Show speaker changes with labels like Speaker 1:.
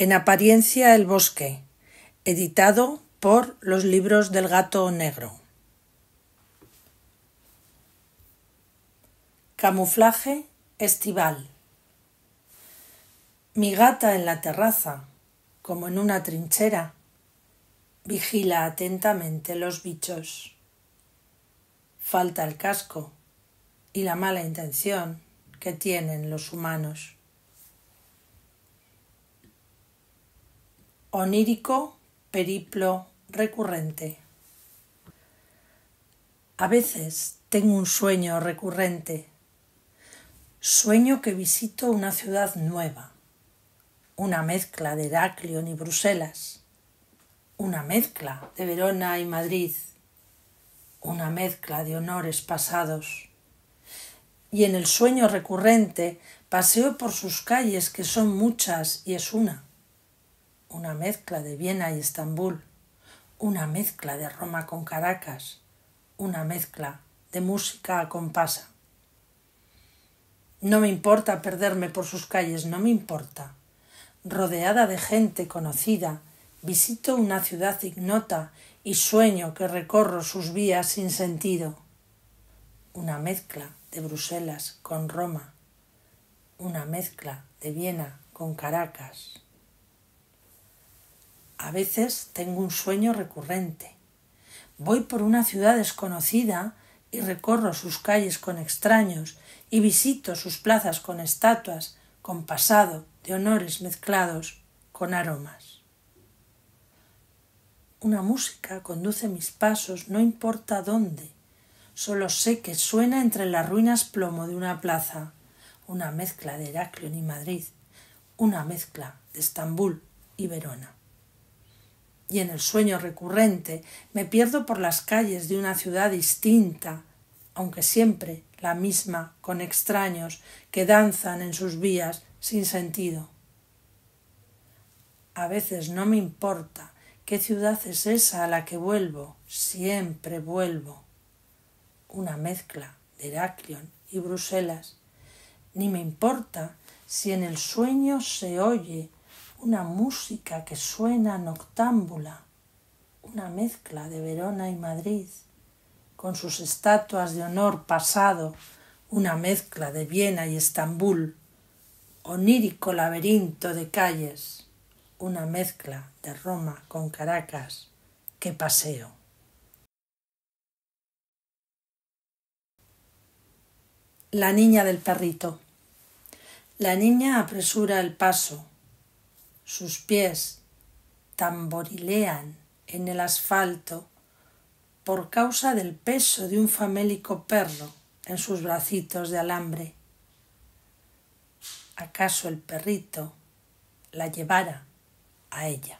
Speaker 1: En apariencia el bosque, editado por los libros del gato negro. Camuflaje estival. Mi gata en la terraza, como en una trinchera, vigila atentamente los bichos. Falta el casco y la mala intención que tienen los humanos. Onírico periplo recurrente. A veces tengo un sueño recurrente. Sueño que visito una ciudad nueva, una mezcla de Heraclion y Bruselas, una mezcla de Verona y Madrid, una mezcla de honores pasados. Y en el sueño recurrente paseo por sus calles que son muchas y es una una mezcla de Viena y Estambul, una mezcla de Roma con Caracas, una mezcla de música a compasa. No me importa perderme por sus calles, no me importa. Rodeada de gente conocida, visito una ciudad ignota y sueño que recorro sus vías sin sentido. Una mezcla de Bruselas con Roma, una mezcla de Viena con Caracas. A veces tengo un sueño recurrente. Voy por una ciudad desconocida y recorro sus calles con extraños y visito sus plazas con estatuas, con pasado de honores mezclados con aromas. Una música conduce mis pasos no importa dónde, solo sé que suena entre las ruinas plomo de una plaza, una mezcla de Heraclion y Madrid, una mezcla de Estambul y Verona y en el sueño recurrente me pierdo por las calles de una ciudad distinta, aunque siempre la misma, con extraños que danzan en sus vías sin sentido. A veces no me importa qué ciudad es esa a la que vuelvo, siempre vuelvo. Una mezcla de Heraclion y Bruselas. Ni me importa si en el sueño se oye una música que suena noctámbula, una mezcla de Verona y Madrid, con sus estatuas de honor pasado, una mezcla de Viena y Estambul, onírico laberinto de calles, una mezcla de Roma con Caracas, qué paseo. La niña del perrito. La niña apresura el paso, sus pies tamborilean en el asfalto por causa del peso de un famélico perro en sus bracitos de alambre. ¿Acaso el perrito la llevara a ella?